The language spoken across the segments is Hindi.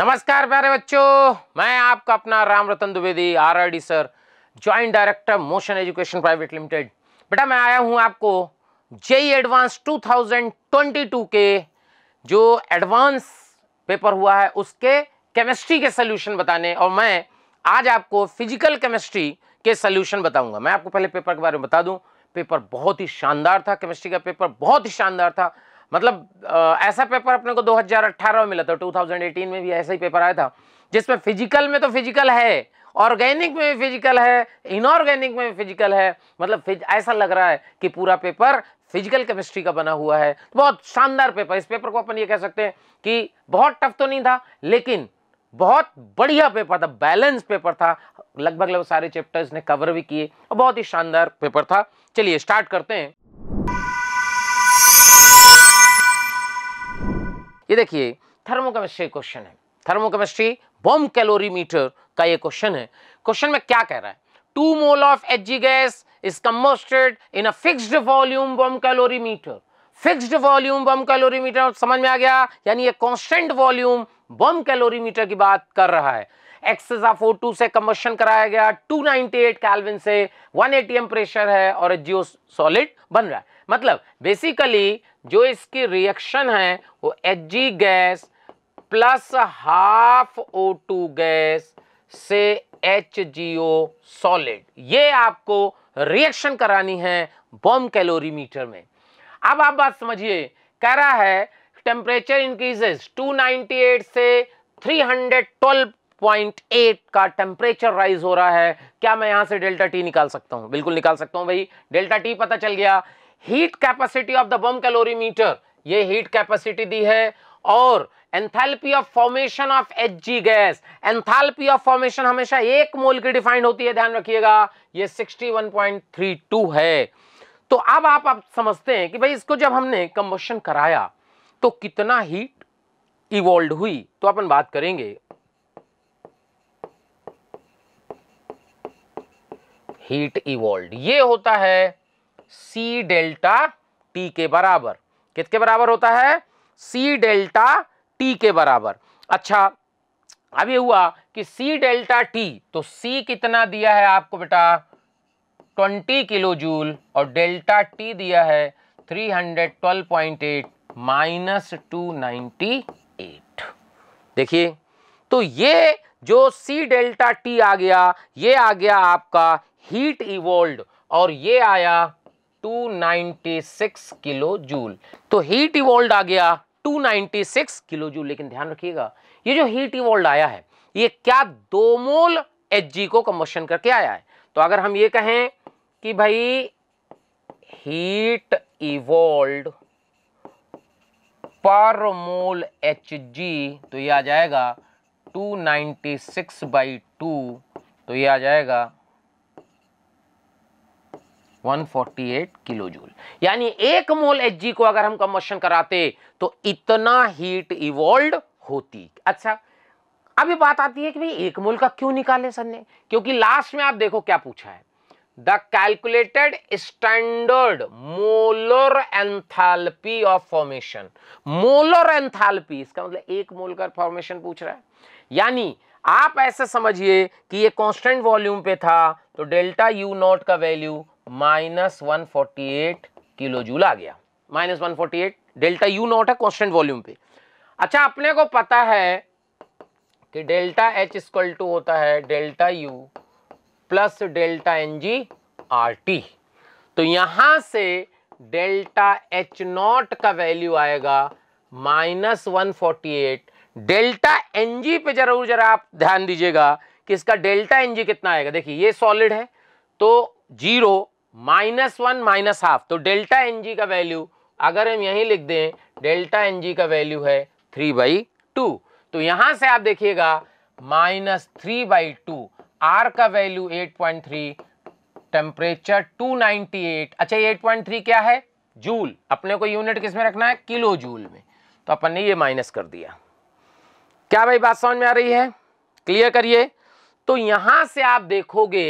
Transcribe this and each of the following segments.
नमस्कार प्यारे बच्चों मैं आपका अपना Ram Ratan Dwivedi RRD sir joint director Motion Education Private Limited बेटा मैं आया हूं आपको जेई एडवांस 2022 के जो एडवांस पेपर हुआ है उसके केमिस्ट्री के सोल्यूशन बताने और मैं आज आपको फिजिकल केमिस्ट्री के सोल्यूशन बताऊंगा मैं आपको पहले पेपर के बारे में बता दूं पेपर बहुत ही शानदार था केमिस्ट्री का पेपर बहुत ही शानदार था मतलब आ, ऐसा पेपर अपने को 2018 में मिला था 2018 में भी ऐसा ही पेपर आया था जिसमें फिजिकल में तो फिजिकल है ऑर्गेनिक में भी फिजिकल है इनऑर्गेनिक में भी फिजिकल है मतलब ऐसा लग रहा है कि पूरा पेपर फिजिकल केमिस्ट्री का बना हुआ है तो बहुत शानदार पेपर इस पेपर को अपन ये कह सकते हैं कि बहुत टफ तो नहीं था लेकिन बहुत बढ़िया पेपर था बैलेंस पेपर था लगभग लगभग सारे चैप्टर्स ने कवर भी किए और बहुत ही शानदार पेपर था चलिए स्टार्ट करते हैं ये देखिए थर्मोकेमिस्ट्री क्वेश्चन है थर्मोकेमिस्ट्री बम कैलोरीमीटर का ये क्वेश्चन है क्वेश्चन में क्या कह रहा है two mole of H gas is combusted in a fixed volume bomb calorimeter fixed volume bomb calorimeter समझ में आ गया यानी ये कांस्टेंट वॉल्यूम बम कैलोरीमीटर की बात कर रहा है एक्सेस ऑफ ओ से कम्बशन कराया गया 298 कैल्विन से 1 एटीएम प्रेशर है और जियो सॉलिड बन रहा है मतलब बेसिकली जो इसकी रिएक्शन है वो H G gas plus half O two gas से एच जी ओ सॉलिड ये आपको रिएक्शन करानी है बॉम कैलोरीमीटर में अब आप बात समझिए कह रहा है टेम्परेचर इंक्रीजेस 298 से 312.8 का टेम्परेचर राइज हो रहा है क्या मैं यहां से डेल्टा टी निकाल सकता हूं बिल्कुल निकाल सकता हूं भाई डेल्टा टी पता चल गया heat capacity of the bomb calorimeter ये हीट कैपेसिटी दी है और enthalpy of formation of H gas enthalpy of formation हमेशा एक मोल की डिफाइंड होती है ध्यान रखिएगा ये 61.32 है तो अब आप आप समझते हैं कि भाई इसको जब हमने कंबशन कराया तो कितना हीट इवॉल्व हुई तो अपन बात करेंगे हीट इवॉल्व ये होता है सी डेल्टा टी के बराबर किसके बराबर होता है सी डेल्टा टी के बराबर अच्छा अब ये हुआ कि सी डेल्टा टी तो सी कितना दिया है आपको बेटा 20 किलो जूल और डेल्टा टी दिया है 312.8 माइनस टू देखिए तो ये जो सी डेल्टा टी आ गया ये आ गया आपका हीट इवोल्ड और ये आया 296 किलो जूल तो हीट इवॉल्व आ गया 296 किलो जूल लेकिन ध्यान रखिएगा ये जो हीट इवॉल्व आया है ये क्या दो मोल एच को कम्बशन करके आया है तो अगर हम ये कहें कि भाई हीट इवोल्ड पर मोल एच तो ये आ जाएगा 296 नाइन्टी सिक्स बाई टू तो ये आ जाएगा 148 किलो जूल यानी एक मोल एच को अगर हम कमोशन कराते तो इतना हीट इवॉल्व होती अच्छा अभी बात आती है कि भाई एक मोल का क्यों निकाले सर ने क्योंकि लास्ट में आप देखो क्या पूछा है the calculated standard molar enthalpy of formation molar enthalpy इसका मतलब एक मोल का फॉर्मेशन पूछ रहा है यानी आप ऐसे समझिए कि ये कांस्टेंट वॉल्यूम पे था तो डेल्टा यू नॉट का value minus one forty eight kilo joule आ गया minus one forty eight delta U naught है कॉन्स्टेंट वॉल्यूम पे अच्छा अपने को पता है कि डेल्टा एच इक्वल टू होता है delta U plus delta N G R T तो यहां से डेल्टा एच नॉट का वैल्यू आएगा minus one forty eight delta N G पे जरूर जरा आप ध्यान दीजिएगा कि इसका डेल्टा एन जी कितना आएगा देखिए ये सॉलिड है तो zero minus one minus half तो डेल्टा एन जी का वैल्यू अगर हम यहीं लिख दें डेल्टा एन जी का वैल्यू है थ्री बाई टू तो यहां से आप देखिएगा minus three by two R का value eight point three temperature two eight अच्छा एट पॉइंट थ्री क्या है जूल अपने को यूनिट किस में रखना है किलो जूल में तो अपन ने ये माइनस कर दिया क्या भाई बात समझ में आ रही है क्लियर करिए तो यहां से आप देखोगे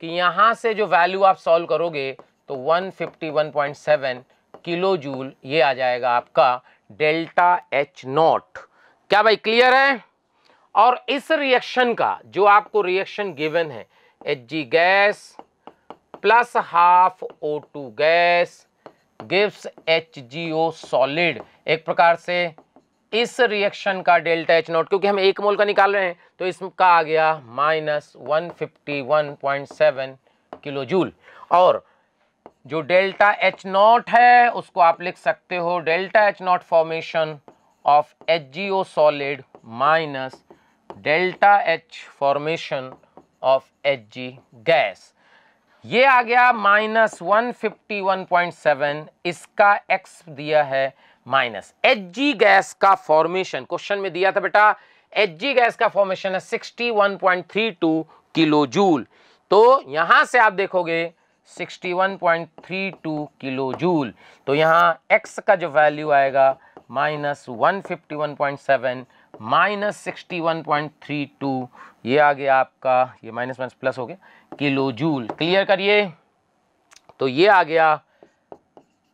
कि यहाँ से जो वैल्यू आप सॉल्व करोगे तो 151.7 किलो जूल ये आ जाएगा आपका डेल्टा एच नॉट क्या भाई क्लियर है और इस रिएक्शन का जो आपको रिएक्शन गिवन है H G gas plus half O two gas gives H G O solid एक प्रकार से इस रिएक्शन का डेल्टा एच नॉट क्योंकि हम एक मोल का निकाल रहे हैं तो इसका आ गया minus one fifty one point seven kilo joule और जो डेल्टा एच नॉट है उसको आप लिख सकते हो delta H naught formation of H G O solid minus delta H formation of H G gas ये आ गया minus one fifty one point seven इसका एक्स दिया है माइनस एच गैस का फॉर्मेशन क्वेश्चन में दिया था बेटा एच गैस का फॉर्मेशन है 61.32 किलो जूल तो यहां से आप देखोगे 61.32 किलो जूल तो यहाँ एक्स का जो वैल्यू आएगा minus one fifty one point seven minus sixty one point three two ये आ गया आपका ये माइनस माइनस प्लस हो गया किलो जूल क्लियर करिए तो ये आ गया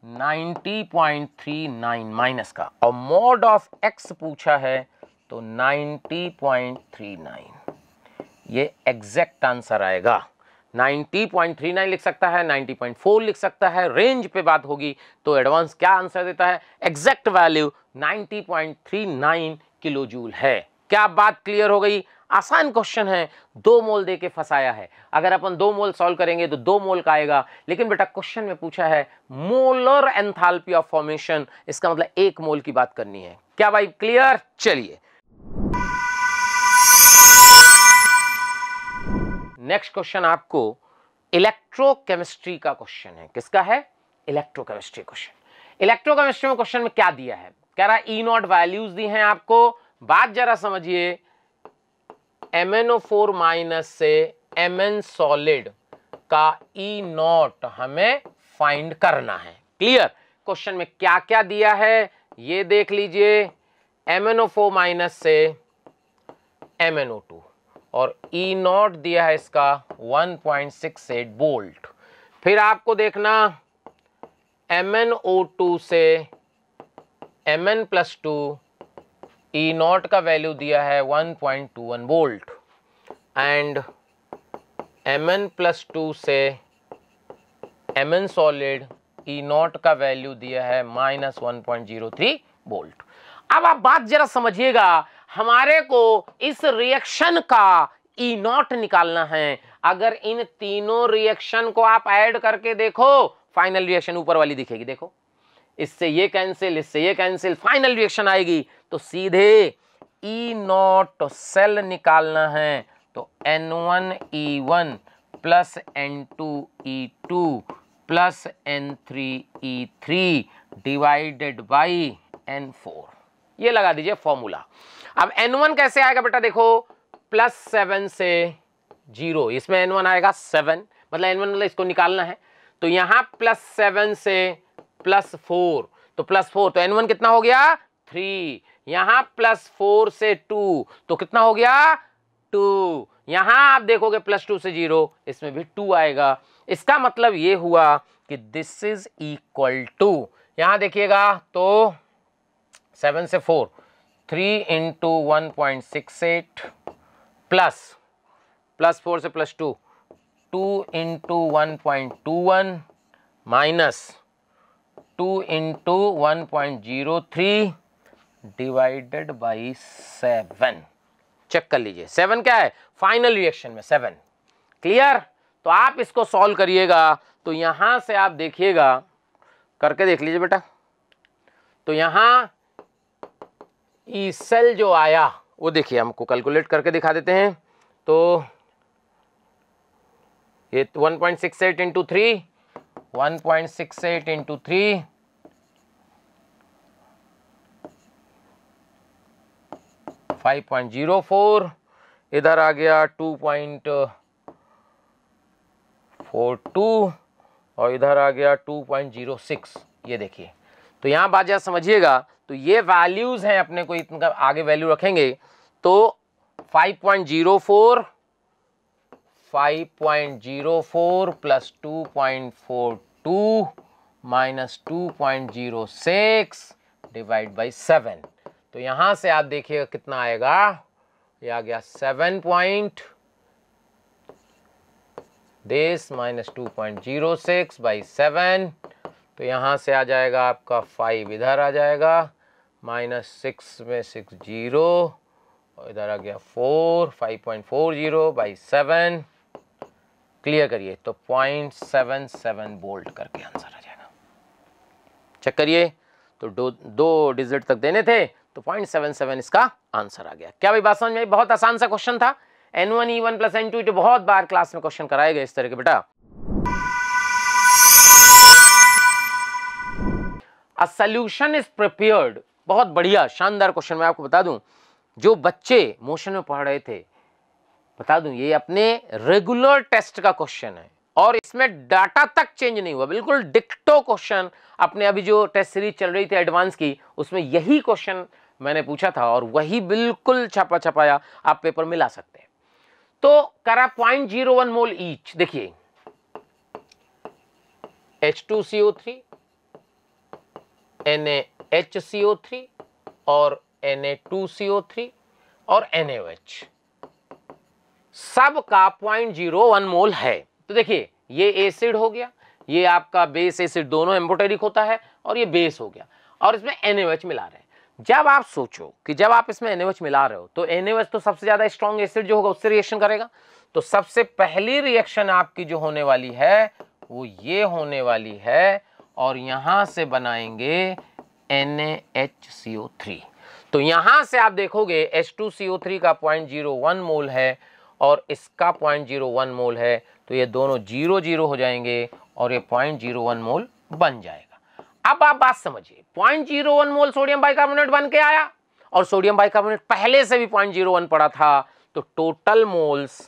90.39 माइनस का और मोड ऑफ एक्स पूछा है तो 90.39 ये एग्जैक्ट आंसर आएगा 90.39 लिख सकता है 90.4 लिख सकता है रेंज पे बात होगी तो एडवांस क्या आंसर देता है एग्जैक्ट वैल्यू 90.39 किलो जूल है क्या बात क्लियर हो गई आसान क्वेश्चन है दो मोल दे के फंसाया है अगर अपन दो मोल सॉल्व करेंगे तो दो मोल का आएगा लेकिन बेटा क्वेश्चन में पूछा है मोलर एंथाल्पी ऑफ फॉर्मेशन इसका मतलब एक मोल की बात करनी है क्या भाई क्लियर चलिए नेक्स्ट क्वेश्चन आपको इलेक्ट्रोकेमिस्ट्री का क्वेश्चन है किसका है इलेक्ट्रोकेमिस्ट्री क्वेश्चन इलेक्ट्रोकेमिस्ट्री में क्वेश्चन में क्या दिया है कह रहा है ई नॉट वैल्यूज दी हैं आपको बात जरा समझिए M N O four minus से एम एन सॉलिड का ई e नॉट हमें फाइंड करना है क्लियर क्वेश्चन में क्या क्या दिया है ये देख लीजिए M N O four minus से एम एन ओ टू और ई e नॉट दिया है इसका 1.68 बोल्ट फिर आपको देखना एम एन ओ टू से M N plus two E e naught का वैल्यू दिया है 1.21 volt and M N plus two से M N solid E naught का वैल्यू दिया है minus one point zero three volt अब आप बात जरा समझिएगा हमारे को इस रिएक्शन का ई e नॉट निकालना है अगर इन तीनों रिएक्शन को आप ऐड करके देखो फाइनल रिएक्शन ऊपर वाली दिखेगी देखो इससे ये कैंसिल इससे ये कैंसिल फाइनल रिएक्शन आएगी तो सीधे ई नॉट सेल निकालना है तो N one E one plus N two E two plus N three E three divided by N four ये लगा दीजिए फॉर्मूला अब एन वन कैसे आएगा बेटा देखो प्लस सेवन से जीरो इसमें एन वन आएगा सेवन मतलब एन वन मतलब इसको निकालना है तो यहां प्लस सेवन से प्लस फोर तो प्लस फोर तो एन वन कितना हो गया थ्री यहां प्लस फोर से टू तो कितना हो गया टू यहां आप देखोगे प्लस टू से जीरो इसमें भी टू आएगा इसका मतलब ये हुआ कि दिस इज इक्वल टू यहां देखिएगा तो सेवन से four three into one point six eight plus plus four से plus two two into one point two one minus two into one point zero three divided by seven check कर लीजिए सेवन क्या है फाइनल रिएक्शन में सेवन क्लियर तो आप इसको सॉल्व करिएगा तो यहां से आप देखिएगा करके देख लीजिए बेटा तो यहां ई सेल जो आया वो देखिए हमको कैलकुलेट करके दिखा देते हैं तो ये 1.68 point six eight into three one point six eight into three 5.04 इधर आ गया 2.42 और इधर आ गया 2.06 ये देखिए तो यहाँ बात जरा समझिएगा तो ये वैल्यूज़ हैं अपने को इतना आगे वैल्यू रखेंगे तो 5.04 5.04 plus 2.42 minus two point zero six divide by seven तो यहां से आप देखिएगा कितना आएगा ये आ गया seven point this minus two point zero six by seven तो यहां से आ जाएगा आपका फाइव इधर आ जाएगा माइनस सिक्स में सिक्स जीरो और इधर आ गया four five point four zero by seven clear करिए तो पॉइंट सेवन सेवन बोल्ट करके आंसर आ जाएगा चेक करिए तो दो डिजिट तक देने थे तो पॉइंट सेवन सेवन इसका आंसर आ गया क्या भाई बात समझ में बहुत आसान सा क्वेश्चन था N one E one plus N two बहुत बार क्लास में क्वेश्चन कराए गए इस तरह के बेटा अ सोल्यूशन इज प्रिपेयर्ड बहुत बढ़िया शानदार क्वेश्चन मैं आपको बता दूं जो बच्चे मोशन में पढ़ रहे थे बता दूं ये अपने रेगुलर टेस्ट का क्वेश्चन है और इसमें डाटा तक चेंज नहीं हुआ बिल्कुल डिक्टो क्वेश्चन अपने अभी जो टेस्ट सीरीज चल रही थी एडवांस की उसमें यही क्वेश्चन मैंने पूछा था और वही बिल्कुल छापा छपाया आप पेपर में ला सकते हैं तो करा point zero one mole each देखिए H two C O three N H C O three और N A two C O three और एन एच सब का पॉइंट जीरो वन मोल है तो देखिए ये एसिड हो गया ये आपका बेस एसिड दोनों एम्बोटेरिक होता है और ये बेस हो गया और इसमें एन मिला रहे हैं जब आप सोचो कि जब आप इसमें एनएवएच मिला रहे हो तो एनएवएच तो सबसे ज़्यादा स्ट्रॉन्ग एसिड जो होगा उससे रिएक्शन करेगा तो सबसे पहली रिएक्शन आपकी जो होने वाली है वो ये होने वाली है और यहां से बनाएंगे एन तो यहां से आप देखोगे H2CO3 का 0.01 मोल है और इसका 0.01 मोल है तो ये दोनों जीरो जीरो हो जाएंगे और ये 0.01 मोल बन जाएगा अब आप बात समझिए point zero one mole sodium bicarbonate बन के आया और सोडियम बाइकार्बोनेट पहले से भी पॉइंट जीरो वन पड़ा था तो total moles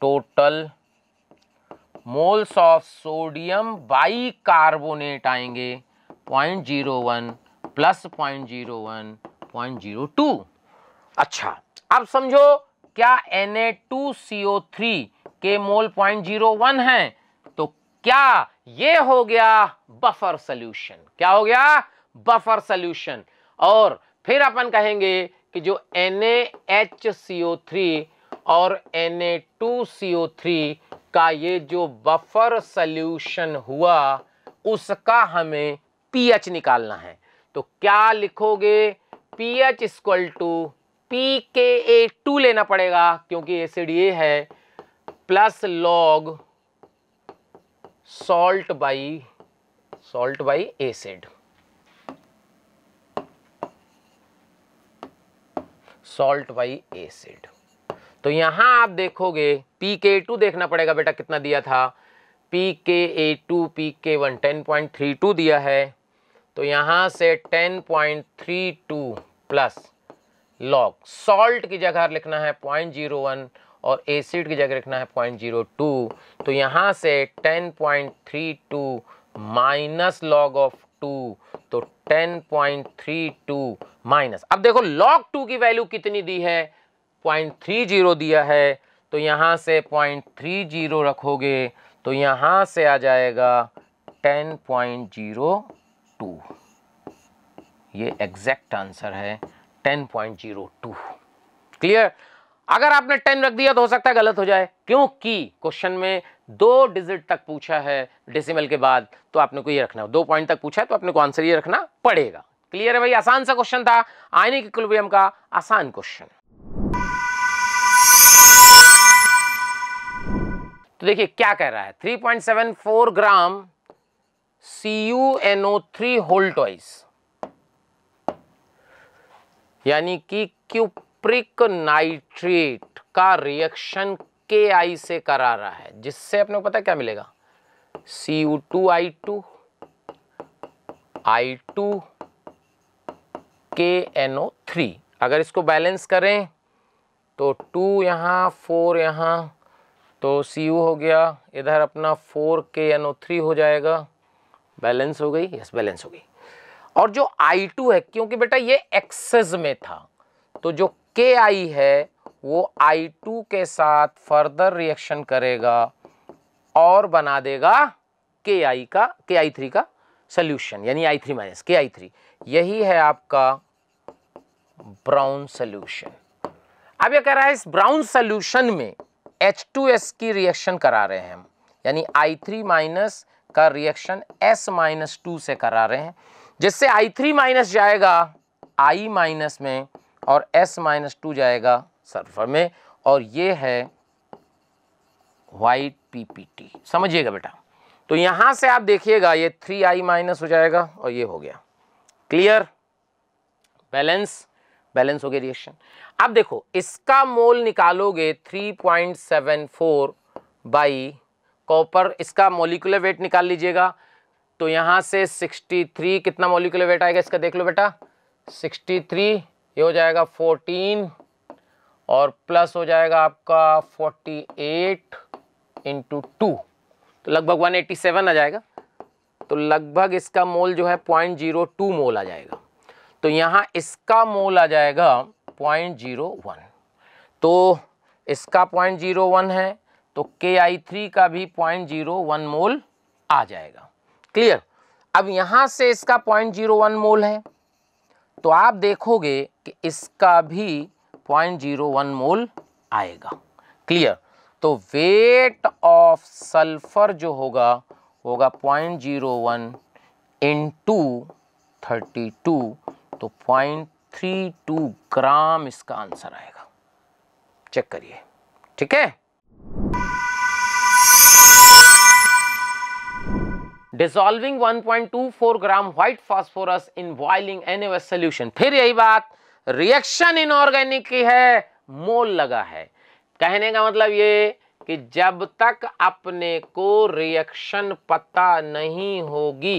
total moles of sodium bicarbonate आएंगे point zero one plus point zero one point zero two अच्छा अब समझो क्या Na2CO3 के मोल पॉइंट जीरो वन है तो क्या ये हो गया बफर सोल्यूशन क्या हो गया बफर सोल्यूशन और फिर अपन कहेंगे कि जो NaHCO3 और Na2CO3 का ये जो बफर सोल्यूशन हुआ उसका हमें पीएच निकालना है तो क्या लिखोगे pH equal to P K A to लेना पड़ेगा क्योंकि एसिड ये है plus log salt by salt by acid salt by acid तो यहां आप देखोगे पी के टू देखना पड़ेगा बेटा कितना दिया था P K A two P K one ten point three two दिया है तो यहां से ten point three two plus log salt की जगह लिखना है पॉइंट जीरो वन और एसिड की जगह रखना है पॉइंट जीरो टू तो यहाँ से ten point three two minus log of two तो ten point three two minus अब देखो लॉग टू की वैल्यू कितनी दी है पॉइंट थ्री जीरो दिया है तो यहाँ से पॉइंट थ्री जीरो रखोगे तो यहाँ से आ जाएगा टेन पॉइंट जीरो टू ये एग्जैक्ट आंसर है ten point zero two clear अगर आपने टेन रख दिया तो हो सकता है गलत हो जाए क्योंकि क्वेश्चन में दो डिजिट तक पूछा है डेसिमल के बाद तो आपने को ये रखना दो पॉइंट तक पूछा है तो आपने को आंसर ये रखना पड़ेगा क्लियर है भाई आसान सा क्वेश्चन था आयनिक इक्विलिब्रियम का आसान क्वेश्चन तो देखिए क्या कह रहा है 3.74 ग्राम CuNO3 होल्टॉइस यानी कि क्यू कोप्रिक नाइट्रेट का रिएक्शन के आई से करा रहा है जिससे अपने को पता क्या मिलेगा C U two I two I two K N O three अगर इसको बैलेंस करें तो टू यहाँ फोर यहाँ तो सी यू हो गया इधर अपना फोर के एन ओ थ्री हो जाएगा बैलेंस हो गई यस बैलेंस हो गई और जो आई टू है क्योंकि बेटा ये एक्सेस में था तो जो के आई है वो आई टू के साथ फर्दर रिएक्शन करेगा और बना देगा के आई का के आई थ्री का सोल्यूशन यानी आई थ्री माइनस के आई थ्री यही है आपका ब्राउन सोल्यूशन अब ये कह रहा है इस ब्राउन सोल्यूशन में एच टू एस की रिएक्शन करा रहे हैं हम यानी आई थ्री माइनस का रिएक्शन एस माइनस टू से करा रहे हैं जिससे आई थ्री माइनस जाएगा आई माइनस में और s माइनस टू जाएगा सल्फर में और ये है वाइट पीपीटी समझिएगा बेटा तो यहां से आप देखिएगा ये थ्री आई माइनस हो जाएगा और ये हो गया क्लियर बैलेंस बैलेंस हो गया रिएक्शन अब देखो इसका मोल निकालोगे 3.74 पॉइंट बाई कॉपर इसका मोलिकुलर वेट निकाल लीजिएगा तो यहां से 63 कितना मोलिकुलर वेट आएगा इसका देख लो बेटा 63 ये हो जाएगा फोर्टीन और प्लस हो जाएगा आपका फोर्टी एट इंटू टू तो लगभग वन एटी सेवन आ जाएगा तो लगभग इसका मोल जो है पॉइंट जीरो टू मोल आ जाएगा तो यहाँ इसका मोल आ जाएगा पॉइंट जीरो वन तो इसका पॉइंट जीरो वन है तो के आई थ्री का भी पॉइंट जीरो वन मोल आ जाएगा क्लियर अब यहाँ से इसका पॉइंट जीरो वन मोल है तो आप देखोगे कि इसका भी पॉइंट जीरो वन मोल आएगा क्लियर तो वेट ऑफ सल्फर जो होगा होगा point zero one into thirty two तो पॉइंट थ्री टू ग्राम इसका आंसर आएगा चेक करिए ठीक है two 1.24 gram white phosphorus in boiling एनएवएस सोल्यूशन फिर यही बात रिएक्शन इनऑर्गेनिक की है मोल लगा है कहने का मतलब ये कि जब तक अपने को रिएक्शन पता नहीं होगी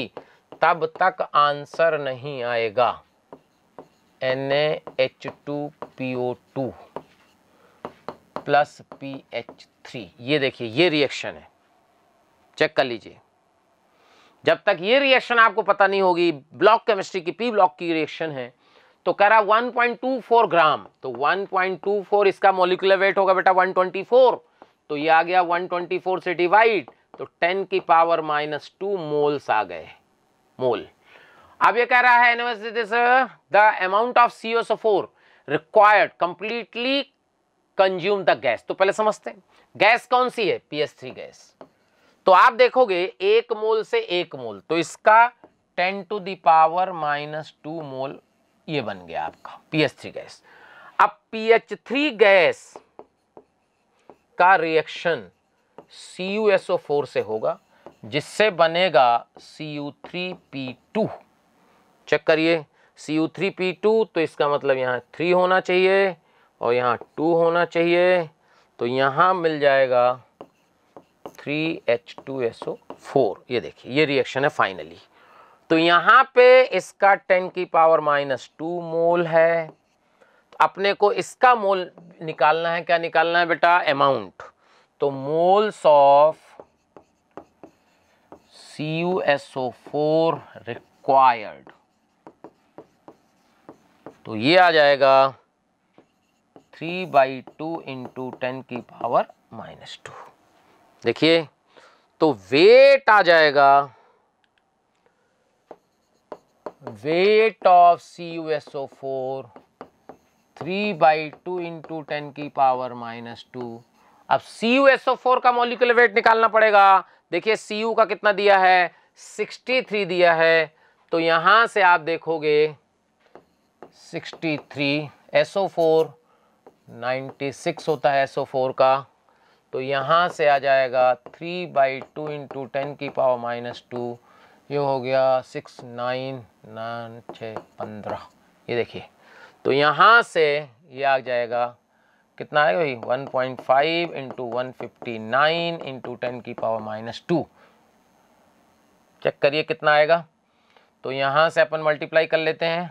तब तक आंसर नहीं आएगा NaH2PO2 plus P H three ये देखिए ये रिएक्शन है चेक कर लीजिए जब तक ये रिएक्शन आपको पता नहीं होगी ब्लॉक केमिस्ट्री की पी ब्लॉक की रिएक्शन है तो कह रहा 1.24 ग्राम तो 1.24 इसका मोलिकुलर वेट होगा बेटा 124 तो ये आ गया 124 से डिवाइड तो 10 की पावर माइनस टू मोल्स आ गए मोल अब ये कह रहा है the amount of CO so four required completely consume the gas तो पहले समझते हैं गैस कौन सी है पी थ्री गैस तो आप देखोगे एक मोल से एक मोल तो इसका ten to the power minus two mole ये बन गया आपका पीएच थ्री गैस अब पीएच थ्री गैस का रिएक्शन सी फोर से होगा जिससे बनेगा C three P two check करिए सी थ्री पी टू तो इसका मतलब यहाँ थ्री होना चाहिए और यहाँ टू होना चाहिए तो यहाँ मिल जाएगा three H two S O four ये देखिए ये रिएक्शन है फाइनली तो यहाँ पे इसका टेन की पावर माइनस टू मोल है तो अपने को इसका मोल निकालना है क्या निकालना है बेटा अमाउंट तो moles of C U S O four required तो ये आ जाएगा three by two into ten की पावर माइनस टू देखिए तो वेट आ जाएगा weight of C U S O four three by two into ten की पावर माइनस टू अब C U S O four का मोलिकुलर वेट निकालना पड़ेगा देखिए सी यू का कितना दिया है सिक्सटी थ्री दिया है तो यहां से आप देखोगे sixty three S O four ninety six होता है एस ओ फोर का तो यहाँ से आ जाएगा three by two into ten की पावर माइनस टू ये हो गया सिक्स नाइन नाइन छः पंद्रह ये देखिए तो यहाँ से ये आ जाएगा कितना आएगा भाई one point five into one fifty nine into ten की पावर माइनस टू चेक करिए कितना आएगा तो यहाँ से अपन मल्टीप्लाई कर लेते हैं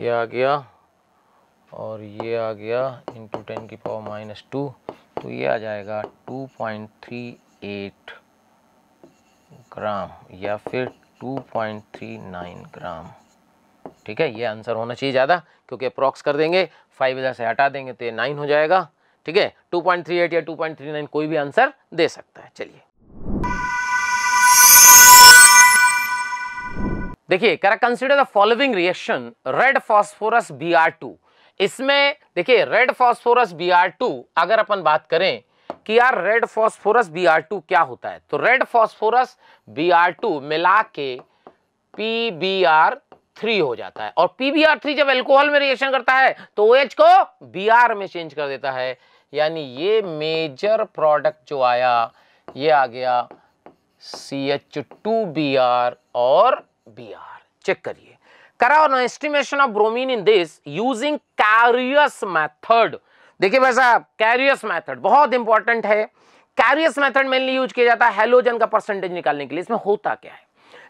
ये आ गया और ये आ गया इंटू टेन की पावर माइनस टू तो ये आ जाएगा two point three eight gram या फिर two point three nine gram ठीक है ये आंसर होना चाहिए ज़्यादा क्योंकि अप्रॉक्स कर देंगे फाइव इधर से हटा देंगे तो ये नाइन हो जाएगा ठीक है टू पॉइंट थ्री एट या टू पॉइंट थ्री नाइन कोई भी आंसर दे सकता है चलिए देखिए करा consider the following reaction red phosphorus B R two इसमें देखिए red phosphorus B R two अगर अपन बात करें कि यार red phosphorus B R two क्या होता है तो red phosphorus B R two मिला के पी बी आर थ्री हो जाता है और पी बी आर थ्री जब एल्कोहल में रिएक्शन करता है तो ओ एच को बी आर में चेंज कर देता है यानी ये मेजर प्रोडक्ट जो आया ये आ गया C H two B R और बी आर चेक करिए करा on estimation of bromine in this using Carius method देखिए भाई साहब कैरियस मैथड बहुत इंपॉर्टेंट है कैरियस मेथड मेनली यूज किया जाता है हेलोजन का परसेंटेज निकालने के लिए इसमें होता क्या है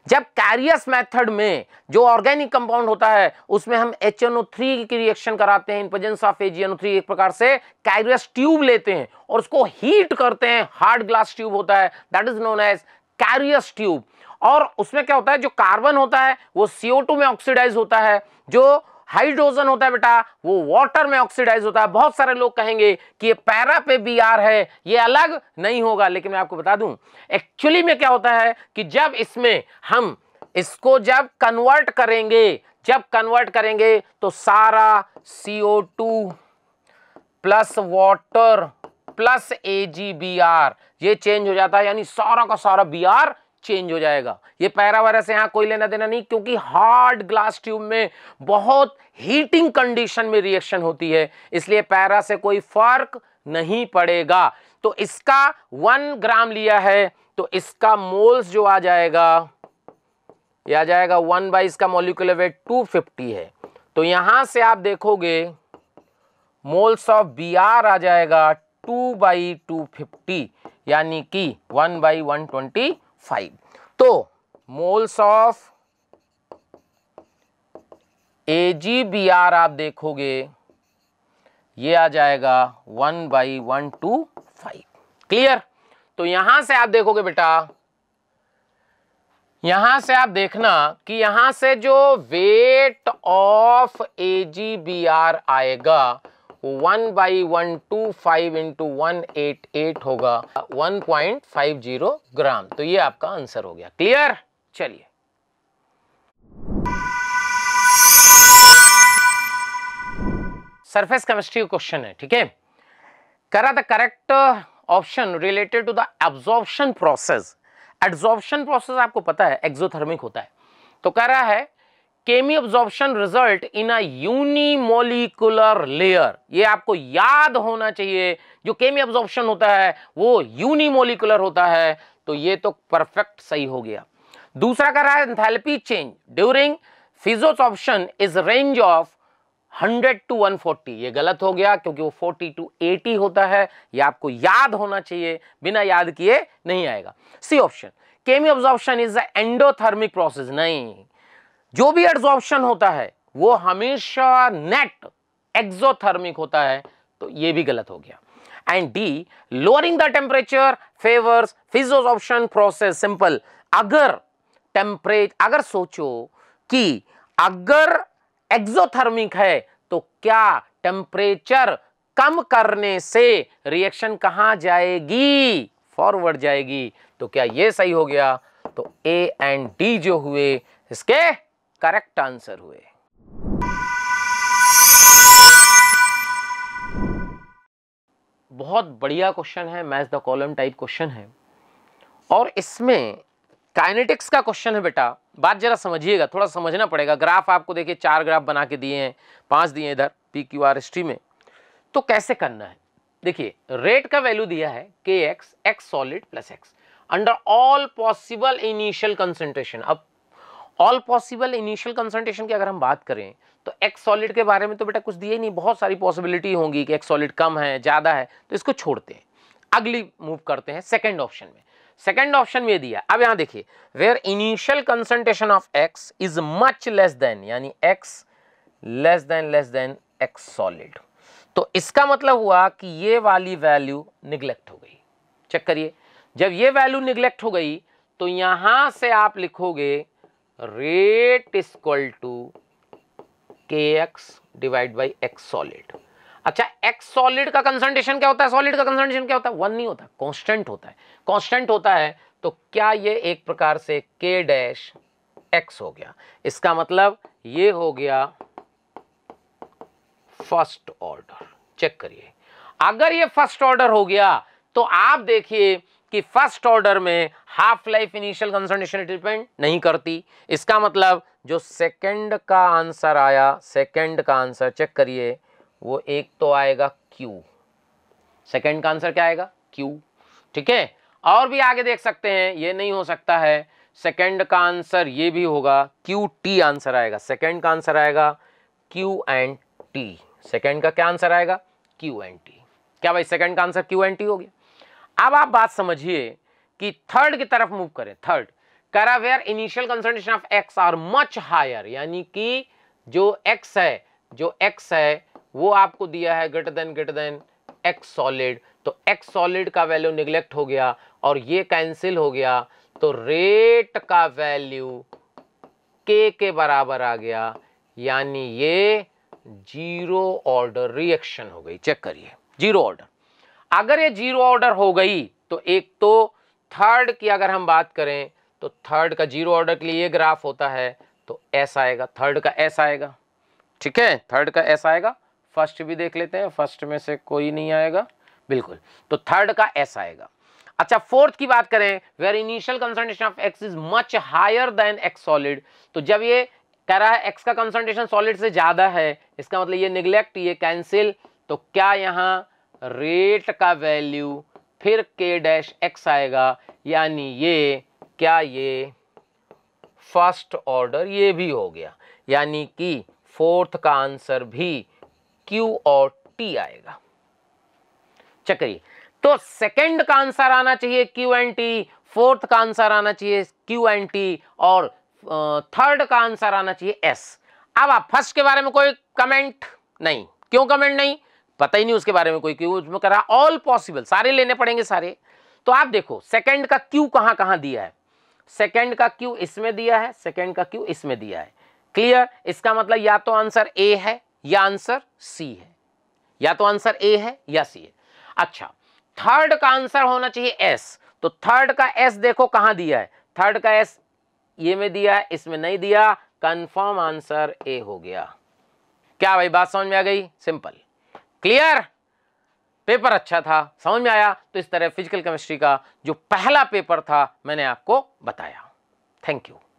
जब कैरियस मेथड में जो ऑर्गेनिक कंपाउंड होता है उसमें हम एच की रिएक्शन कराते हैं इन प्रेजेंस ऑफ AgNO3 एक प्रकार से कैरियस ट्यूब लेते हैं और उसको हीट करते हैं हार्ड ग्लास ट्यूब होता है that is known as Carius tube और उसमें क्या होता है जो कार्बन होता है वो सीओ में ऑक्सीडाइज होता है जो हाइड्रोजन होता है बेटा वो वाटर में ऑक्सीडाइज होता है बहुत सारे लोग कहेंगे कि ये पैरा पे बी आर है ये अलग नहीं होगा लेकिन मैं आपको बता दूं एक्चुअली में क्या होता है कि जब इसमें हम इसको जब कन्वर्ट करेंगे जब कन्वर्ट करेंगे तो सारा C O two plus water plus A G B R ये चेंज हो जाता है यानी सारा का सारा बी आर चेंज हो जाएगा ये वायरस यहां कोई लेना देना नहीं क्योंकि हार्ड ग्लास ट्यूब में बहुत हीटिंग कंडीशन में रिएक्शन होती है इसलिए पैरा से कोई फर्क नहीं पड़ेगा तो इसका वन ग्राम लिया है तो इसका मोल्स जो आ जाएगा ये आ जाएगा वन बाई इसका मोलिकुलर वेट टू फिफ्टी है तो यहां से आप देखोगे मोल्स ऑफ बी आर आ जाएगा टू बाई टू फिफ्टी यानी कि one by one twenty five तो moles of A G B R आप देखोगे ये आ जाएगा one by one two five clear तो यहां से आप देखोगे बेटा यहां से आप देखना कि यहां से जो weight of A G B R आएगा one by one two five into one eight eight होगा one point five zero gram तो ये आपका आंसर हो गया क्लियर चलिए सरफेस केमिस्ट्री क्वेश्चन है ठीक है करा the correct option related to the absorption process absorption process आपको पता है एक्सोथर्मिक होता है तो कह रहा है chemisorption results in a unimolecular layer ये आपको याद होना चाहिए जो केमी ऑब्जॉर्प्शन होता है वो यूनिमोलिकुलर होता है तो ये तो परफेक्ट सही हो गया दूसरा कह रहा है enthalpy change during physisorption is range of 100 to 140 ये गलत हो गया क्योंकि वो 40 टू 80 होता है ये आपको याद होना चाहिए बिना याद किए नहीं आएगा C option chemisorption is endothermic process नहीं जो भी एड्जॉर्प्शन होता है वो हमेशा नेट एक्सोथर्मिक होता है तो ये भी गलत हो गया and D lowering the temperature favours physisorption process simple अगर टेम्परेच अगर सोचो कि अगर एक्सोथर्मिक है तो क्या टेम्परेचर कम करने से रिएक्शन कहां जाएगी फॉरवर्ड जाएगी तो क्या ये सही हो गया तो ए एंड डी जो हुए इसके करेक्ट आंसर हुए बहुत बढ़िया क्वेश्चन है match the column type question है और इसमें काइनेटिक्स का क्वेश्चन है बेटा बात जरा समझिएगा थोड़ा समझना पड़ेगा ग्राफ आपको देखिए चार ग्राफ बना के दिए हैं पांच दिए इधर P Q R S T में तो कैसे करना है देखिए रेट का वैल्यू दिया है K X X solid plus X under all possible initial concentration अब ऑल पॉसिबल इनिशियल कंसंट्रेशन की अगर हम बात करें तो एक्स सॉलिड के बारे में तो बेटा कुछ दिए नहीं बहुत सारी पॉसिबिलिटी होंगी कि एक्स सॉलिड कम है ज़्यादा है तो इसको छोड़ते हैं अगली मूव करते हैं सेकेंड ऑप्शन में सेकेंड ऑप्शन में दिया अब यहां देखिए where initial concentration of X is much less than यानी X less than less than X solid तो इसका मतलब हुआ कि ये वाली वैल्यू निग्लेक्ट हो गई चेक करिए जब ये वैल्यू निग्लेक्ट हो गई तो यहां से आप लिखोगे rate is equal to K X divide by X solid अच्छा एक्स सॉलिड का कंसंट्रेशन क्या होता है सॉलिड का कंसंट्रेशन क्या होता है वन नहीं होता कॉन्स्टेंट होता है कॉन्स्टेंट होता है तो क्या ये एक प्रकार से के डैश एक्स हो गया इसका मतलब ये हो गया फर्स्ट ऑर्डर चेक करिए अगर ये फर्स्ट ऑर्डर हो गया तो आप देखिए कि फर्स्ट ऑर्डर में half life initial concentration depend नहीं करती इसका मतलब जो सेकंड का आंसर आया सेकंड का आंसर चेक करिए वो एक तो आएगा क्यू सेकंड का आंसर क्या आएगा क्यू ठीक है और भी आगे देख सकते हैं ये नहीं हो सकता है सेकंड का आंसर ये भी होगा क्यू टी आंसर आएगा सेकंड का आंसर आएगा क्यू एंड टी सेकंड का क्या आंसर आएगा क्यू एंड टी क्या भाई सेकंड का आंसर क्यू एंड टी हो गया अब आप बात समझिए कि थर्ड की तरफ मूव करें थर्ड करा where initial concentration of X are much higher यानी कि जो एक्स है जो एक्स है वो आपको दिया है greater than greater than X solid तो एक्स सॉलिड का वैल्यू निगलेक्ट हो गया और ये कैंसिल हो गया तो रेट का वैल्यू के के बराबर आ गया यानी ये जीरो ऑर्डर रिएक्शन हो गई चेक करिए जीरो ऑर्डर अगर ये जीरो ऑर्डर हो गई तो एक तो थर्ड की अगर हम बात करें तो थर्ड का जीरो ऑर्डर के लिए ये ग्राफ होता है तो ऐसा आएगा थर्ड का ऐसा आएगा ठीक है थर्ड का ऐसा आएगा फर्स्ट भी देख लेते हैं फर्स्ट में से कोई नहीं आएगा बिल्कुल तो थर्ड का ऐसा आएगा अच्छा फोर्थ की बात करें where initial concentration of X is much higher than X solid तो जब ये कह रहा है एक्स का कंसंट्रेशन सॉलिड से ज़्यादा है इसका मतलब ये निगलेक्ट ये कैंसिल तो क्या यहां रेट का वैल्यू फिर के डैश एक्स आएगा यानी ये क्या ये फर्स्ट ऑर्डर ये भी हो गया यानी कि फोर्थ का आंसर भी क्यू और टी आएगा चक्रिए तो सेकंड का आंसर आना चाहिए क्यू एंड टी फोर्थ का आंसर आना चाहिए क्यू एंड टी और थर्ड का आंसर आना चाहिए एस अब आप फर्स्ट के बारे में कोई कमेंट नहीं क्यों कमेंट नहीं पता ही नहीं उसके बारे में कोई क्यों उसमें कह रहा ऑल पॉसिबल सारे लेने पड़ेंगे सारे तो आप देखो सेकंड का क्यू कहां कहां दिया है सेकंड का क्यू इसमें दिया है सेकंड का क्यू इसमें दिया है क्लियर इसका मतलब या तो आंसर ए है या आंसर सी है या तो आंसर ए है या सी है अच्छा थर्ड का आंसर होना चाहिए एस तो थर्ड का एस देखो कहां दिया है थर्ड का एस ये में दिया है इसमें नहीं दिया कंफर्म आंसर ए हो गया क्या भाई बात समझ में आ गई सिंपल क्लियर पेपर अच्छा था समझ में आया तो इस तरह फिजिकल केमिस्ट्री का जो पहला पेपर था मैंने आपको बताया थैंक यू